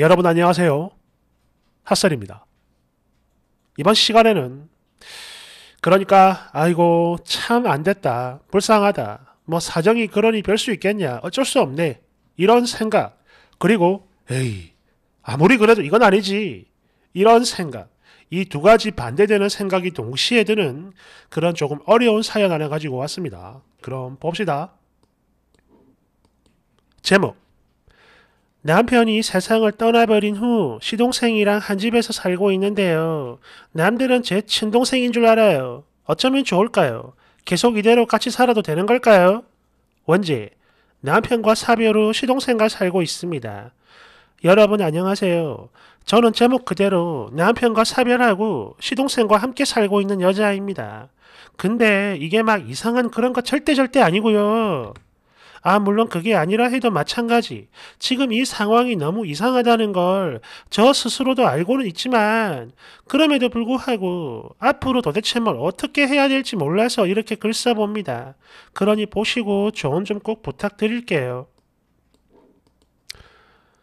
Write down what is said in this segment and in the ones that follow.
여러분 안녕하세요. 핫설입니다. 이번 시간에는 그러니까 아이고 참 안됐다 불쌍하다 뭐 사정이 그러니 별 수 있겠냐 어쩔 수 없네 이런 생각 그리고 에이 아무리 그래도 이건 아니지 이런 생각 이 두 가지 반대되는 생각이 동시에 드는 그런 조금 어려운 사연 하나 가지고 왔습니다. 그럼 봅시다. 제목 남편이 세상을 떠나버린 후 시동생이랑 한 집에서 살고 있는데요. 남들은 제 친동생인 줄 알아요. 어쩌면 좋을까요? 계속 이대로 같이 살아도 되는 걸까요? 원지, 남편과 사별 후 시동생과 살고 있습니다. 여러분 안녕하세요. 저는 제목 그대로 남편과 사별하고 시동생과 함께 살고 있는 여자입니다. 근데 이게 막 이상한 그런 거 절대 절대 아니고요. 아, 물론 그게 아니라 해도 마찬가지. 지금 이 상황이 너무 이상하다는 걸 저 스스로도 알고는 있지만, 그럼에도 불구하고 앞으로 도대체 뭘 어떻게 해야 될지 몰라서 이렇게 글 써봅니다. 그러니 보시고 조언 좀 꼭 부탁드릴게요.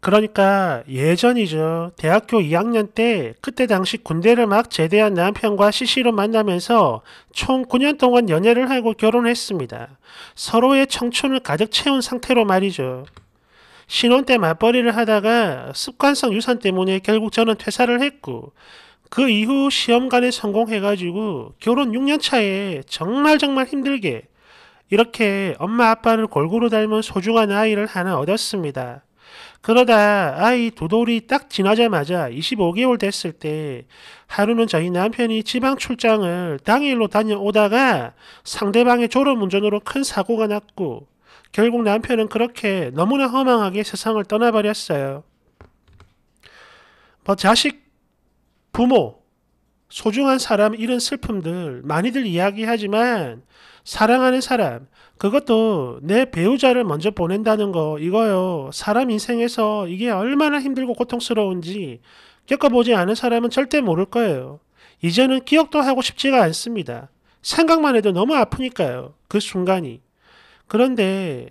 그러니까 예전이죠. 대학교 2학년 때 그때 당시 군대를 막 제대한 남편과 시시로 만나면서 총 9년 동안 연애를 하고 결혼했습니다. 서로의 청춘을 가득 채운 상태로 말이죠. 신혼 때 맞벌이를 하다가 습관성 유산 때문에 결국 저는 퇴사를 했고 그 이후 시험관에 성공해가지고 결혼 6년 차에 정말 정말 힘들게 이렇게 엄마 아빠를 골고루 닮은 소중한 아이를 하나 얻었습니다. 그러다 아이 도돌이 딱 지나자마자 25개월 됐을 때 하루는 저희 남편이 지방 출장을 당일로 다녀오다가 상대방의 졸음운전으로 큰 사고가 났고 결국 남편은 그렇게 너무나 허망하게 세상을 떠나버렸어요. 뭐 자식, 부모, 소중한 사람 이런 슬픔들 많이들 이야기하지만 사랑하는 사람, 그것도 내 배우자를 먼저 보낸다는 거, 이거요. 사람 인생에서 이게 얼마나 힘들고 고통스러운지 겪어보지 않은 사람은 절대 모를 거예요. 이제는 기억도 하고 싶지가 않습니다. 생각만 해도 너무 아프니까요. 그 순간이. 그런데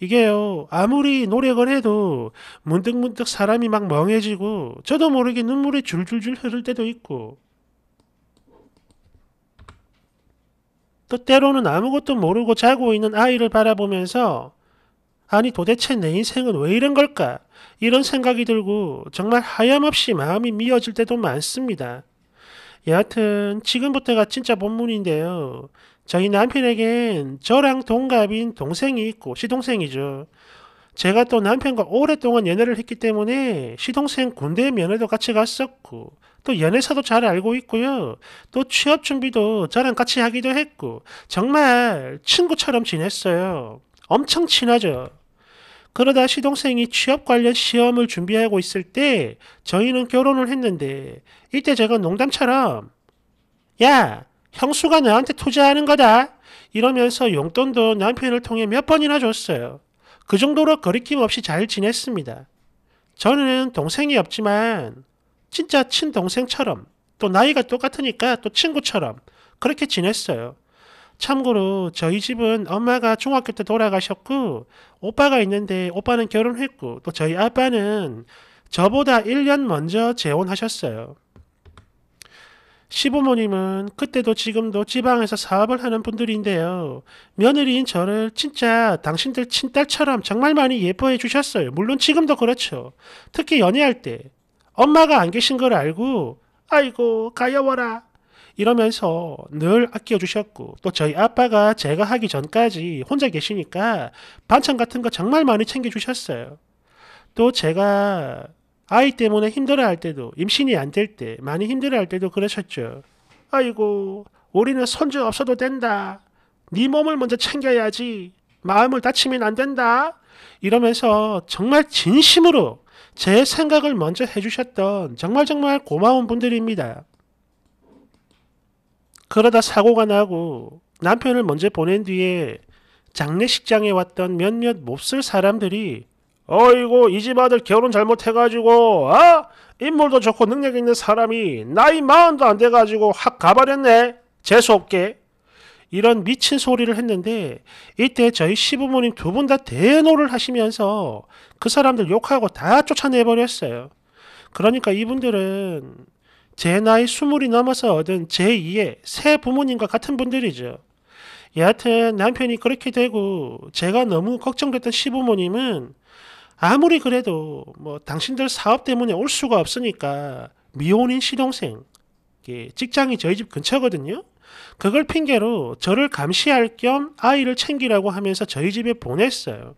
이게요, 아무리 노력을 해도 문득문득 사람이 막 멍해지고 저도 모르게 눈물이 줄줄줄 흐를 때도 있고 또 때로는 아무것도 모르고 자고 있는 아이를 바라보면서 아니 도대체 내 인생은 왜 이런 걸까? 이런 생각이 들고 정말 하염없이 마음이 미어질 때도 많습니다. 여하튼 지금부터가 진짜 본문인데요. 저희 남편에겐 저랑 동갑인 동생이 있고 시동생이죠. 제가 또 남편과 오랫동안 연애를 했기 때문에 시동생 군대 면회도 같이 갔었고 또 연애사도 잘 알고 있고요. 또 취업 준비도 저랑 같이 하기도 했고 정말 친구처럼 지냈어요. 엄청 친하죠. 그러다 시동생이 취업 관련 시험을 준비하고 있을 때 저희는 결혼을 했는데 이때 제가 농담처럼 야 형수가 너한테 투자하는 거다 이러면서 용돈도 남편을 통해 몇 번이나 줬어요. 그 정도로 거리낌 없이 잘 지냈습니다. 저는 동생이 없지만 진짜 친동생처럼 또 나이가 똑같으니까 또 친구처럼 그렇게 지냈어요. 참고로 저희 집은 엄마가 중학교 때 돌아가셨고 오빠가 있는데 오빠는 결혼했고 또 저희 아빠는 저보다 1년 먼저 재혼하셨어요. 시부모님은 그때도 지금도 지방에서 사업을 하는 분들인데요. 며느리인 저를 진짜 당신들 친딸처럼 정말 많이 예뻐해 주셨어요. 물론 지금도 그렇죠. 특히 연애할 때 엄마가 안 계신 걸 알고 아이고 가여워라 이러면서 늘 아껴주셨고 또 저희 아빠가 제가 하기 전까지 혼자 계시니까 반찬 같은 거 정말 많이 챙겨주셨어요. 또 제가 아이 때문에 힘들어할 때도 임신이 안 될 때 많이 힘들어할 때도 그러셨죠. 아이고 우리는 손주 없어도 된다. 네 몸을 먼저 챙겨야지. 마음을 다치면 안 된다. 이러면서 정말 진심으로 제 생각을 먼저 해주셨던 정말 정말 고마운 분들입니다. 그러다 사고가 나고 남편을 먼저 보낸 뒤에 장례식장에 왔던 몇몇 몹쓸 사람들이 어이고 이 집 아들 결혼 잘못해가지고 아 인물도 좋고 능력 있는 사람이 나이 마흔도 안 돼가지고 확 가버렸네 재수없게 이런 미친 소리를 했는데 이때 저희 시부모님 두 분 다 대노를 하시면서 그 사람들 욕하고 다 쫓아내버렸어요 그러니까 이분들은 제 나이 스물이 넘어서 얻은 제2의 새 부모님과 같은 분들이죠 여하튼 남편이 그렇게 되고 제가 너무 걱정됐던 시부모님은 아무리 그래도 뭐 당신들 사업 때문에 올 수가 없으니까 미혼인 시동생 예, 직장이 저희 집 근처거든요. 그걸 핑계로 저를 감시할 겸 아이를 챙기라고 하면서 저희 집에 보냈어요.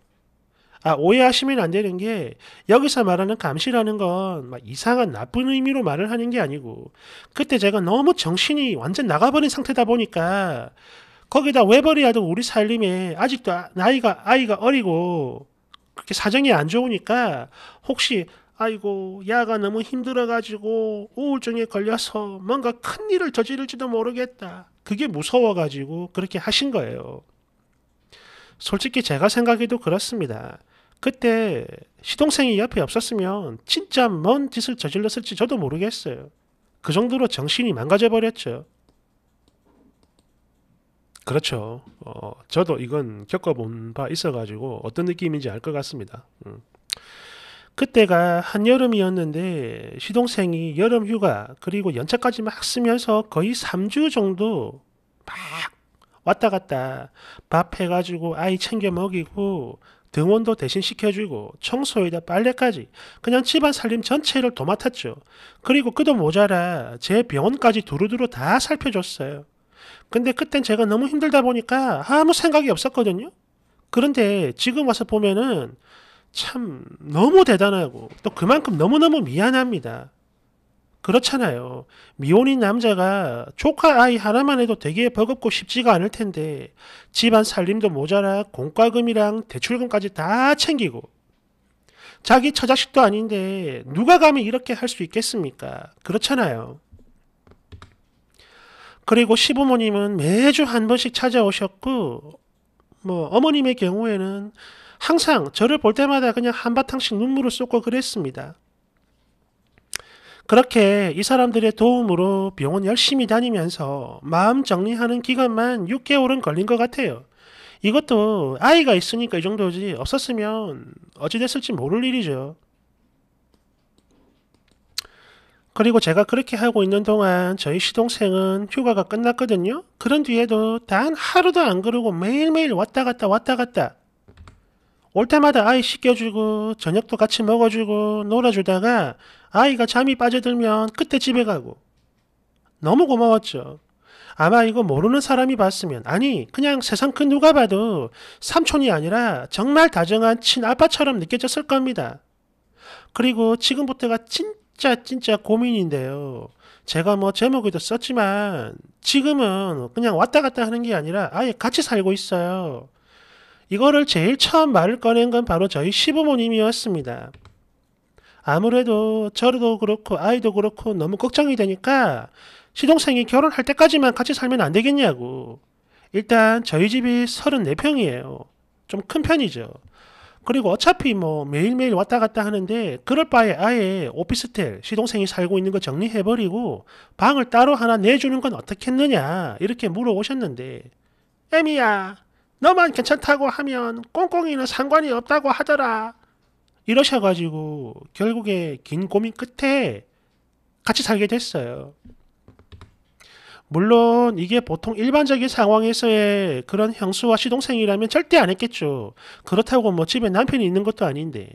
아, 오해하시면 안 되는 게 여기서 말하는 감시라는 건막 이상한 나쁜 의미로 말을 하는 게 아니고 그때 제가 너무 정신이 완전 나가버린 상태다 보니까 거기다 외벌이하던 우리 살림에 아직도 아, 나이가 아이가 어리고 그렇게 사정이 안 좋으니까 혹시 아이고 야가 너무 힘들어가지고 우울증에 걸려서 뭔가 큰 일을 저지를지도 모르겠다. 그게 무서워가지고 그렇게 하신 거예요. 솔직히 제가 생각해도 그렇습니다. 그때 시동생이 옆에 없었으면 진짜 뭔 짓을 저질렀을지 저도 모르겠어요. 그 정도로 정신이 망가져버렸죠. 그렇죠. 어, 저도 이건 겪어본 바 있어가지고 어떤 느낌인지 알 것 같습니다. 음. 그때가 한여름이었는데 시동생이 여름 휴가 그리고 연차까지 막 쓰면서 거의 3주 정도 막 왔다 갔다 밥 해가지고 아이 챙겨 먹이고 등원도 대신 시켜주고 청소에다 빨래까지 그냥 집안 살림 전체를 도맡았죠. 그리고 그도 모자라 제 병원까지 두루두루 다 살펴줬어요. 근데 그땐 제가 너무 힘들다 보니까 아무 생각이 없었거든요. 그런데 지금 와서 보면은 참 너무 대단하고 또 그만큼 너무너무 미안합니다. 그렇잖아요. 미혼인 남자가 조카 아이 하나만 해도 되게 버겁고 쉽지가 않을 텐데 집안 살림도 모자라 공과금이랑 대출금까지 다 챙기고 자기 처자식도 아닌데 누가 감히 이렇게 할 수 있겠습니까? 그렇잖아요. 그리고 시부모님은 매주 한 번씩 찾아오셨고, 뭐, 어머님의 경우에는 항상 저를 볼 때마다 그냥 한바탕씩 눈물을 쏟고 그랬습니다. 그렇게 이 사람들의 도움으로 병원 열심히 다니면서 마음 정리하는 기간만 6개월은 걸린 것 같아요. 이것도 아이가 있으니까 이 정도지 없었으면 어찌 됐을지 모를 일이죠. 그리고 제가 그렇게 하고 있는 동안 저희 시동생은 휴가가 끝났거든요. 그런 뒤에도 단 하루도 안 그러고 매일매일 왔다 갔다 왔다 갔다 올 때마다 아이 씻겨주고 저녁도 같이 먹어주고 놀아주다가 아이가 잠이 빠져들면 그때 집에 가고 너무 고마웠죠. 아마 이거 모르는 사람이 봤으면 아니 그냥 세상 그 누가 봐도 삼촌이 아니라 정말 다정한 친아빠처럼 느껴졌을 겁니다. 그리고 지금부터가 진 진짜 진짜 고민인데요. 제가 뭐 제목에도 썼지만 지금은 그냥 왔다 갔다 하는 게 아니라 아예 같이 살고 있어요. 이거를 제일 처음 말을 꺼낸 건 바로 저희 시부모님이었습니다. 아무래도 저도 그렇고 아이도 그렇고 너무 걱정이 되니까 시동생이 결혼할 때까지만 같이 살면 안 되겠냐고. 일단 저희 집이 34평이에요. 좀 큰 편이죠. 그리고 어차피 뭐 매일매일 왔다 갔다 하는데 그럴 바에 아예 오피스텔 시동생이 살고 있는 거 정리해버리고 방을 따로 하나 내주는 건 어떻겠느냐 이렇게 물어보셨는데 애미야 너만 괜찮다고 하면 꽁꽁이는 상관이 없다고 하더라 이러셔가지고 결국에 긴 고민 끝에 같이 살게 됐어요. 물론 이게 보통 일반적인 상황에서의 그런 형수와 시동생이라면 절대 안 했겠죠. 그렇다고 뭐 집에 남편이 있는 것도 아닌데.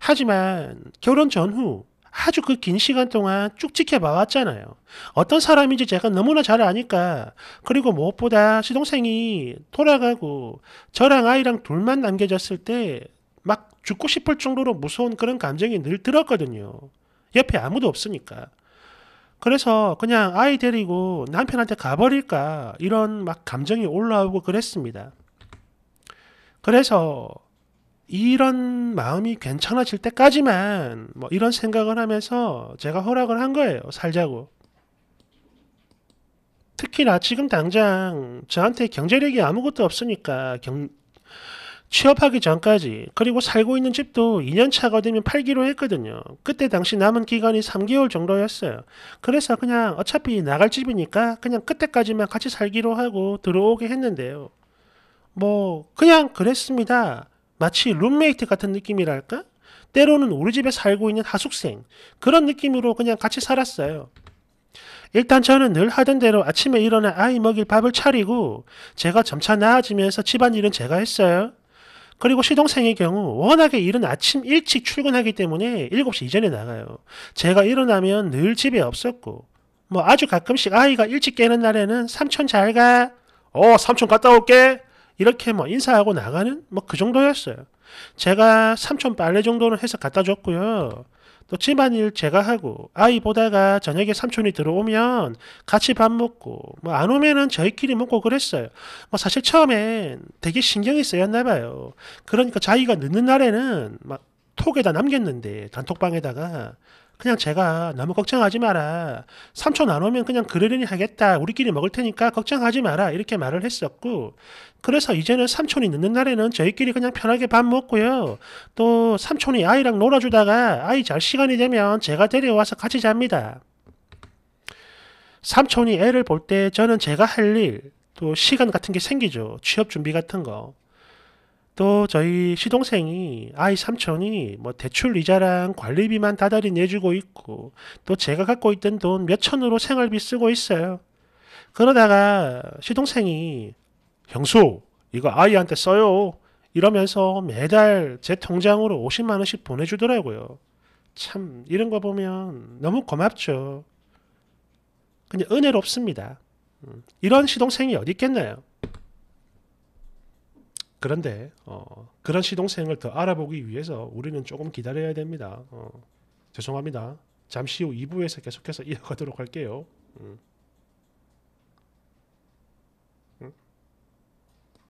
하지만 결혼 전후 아주 그 긴 시간 동안 쭉 지켜봐왔잖아요. 어떤 사람인지 제가 너무나 잘 아니까 그리고 무엇보다 시동생이 돌아가고 저랑 아이랑 둘만 남겨졌을 때 막 죽고 싶을 정도로 무서운 그런 감정이 늘 들었거든요. 옆에 아무도 없으니까. 그래서 그냥 아이 데리고 남편한테 가버릴까 이런 막 감정이 올라오고 그랬습니다. 그래서 이런 마음이 괜찮아질 때까지만 뭐 이런 생각을 하면서 제가 허락을 한 거예요. 살자고. 특히나 지금 당장 저한테 경제력이 아무것도 없으니까 경, 취업하기 전까지 그리고 살고 있는 집도 2년차가 되면 팔기로 했거든요. 그때 당시 남은 기간이 3개월 정도였어요. 그래서 그냥 어차피 나갈 집이니까 그냥 그때까지만 같이 살기로 하고 들어오게 했는데요. 뭐 그냥 그랬습니다. 마치 룸메이트 같은 느낌이랄까? 때로는 우리 집에 살고 있는 하숙생 그런 느낌으로 그냥 같이 살았어요. 일단 저는 늘 하던 대로 아침에 일어나 아이 먹일 밥을 차리고 제가 점차 나아지면서 집안일은 제가 했어요. 그리고 시동생의 경우 워낙에 이른 아침 일찍 출근하기 때문에 7시 이전에 나가요. 제가 일어나면 늘 집에 없었고 뭐 아주 가끔씩 아이가 일찍 깨는 날에는 삼촌 잘 가. 어, 삼촌 갔다 올게. 이렇게 뭐 인사하고 나가는 뭐 그 정도였어요. 제가 삼촌 빨래 정도는 해서 갖다 줬고요. 또 집안일 제가 하고 아이 보다가 저녁에 삼촌이 들어오면 같이 밥 먹고 뭐 안 오면은 저희끼리 먹고 그랬어요. 뭐 사실 처음엔 되게 신경이 쓰였나 봐요. 그러니까 자기가 늦는 날에는 막 톡에다 남겼는데 단톡방에다가 그냥 제가 너무 걱정하지 마라. 삼촌 안 오면 그냥 그러려니 하겠다. 우리끼리 먹을 테니까 걱정하지 마라. 이렇게 말을 했었고 그래서 이제는 삼촌이 늦는 날에는 저희끼리 그냥 편하게 밥 먹고요. 또 삼촌이 아이랑 놀아주다가 아이 잘 시간이 되면 제가 데려와서 같이 잡니다. 삼촌이 애를 볼 때 저는 제가 할 일, 또 시간 같은 게 생기죠. 취업 준비 같은 거. 또 저희 시동생이 아이 삼촌이 뭐 대출 이자랑 관리비만 다달이 내주고 있고 또 제가 갖고 있던 돈 몇천으로 생활비 쓰고 있어요. 그러다가 시동생이 형수 이거 아이한테 써요 이러면서 매달 제 통장으로 50만 원씩 보내주더라고요. 참 이런 거 보면 너무 고맙죠. 근데 은혜롭습니다. 음, 이런 시동생이 어디 있겠나요? 그런데 어, 그런 시동생을 더 알아보기 위해서 우리는 조금 기다려야 됩니다. 어, 죄송합니다. 잠시 후 2부에서 계속해서 이어가도록 할게요. 음.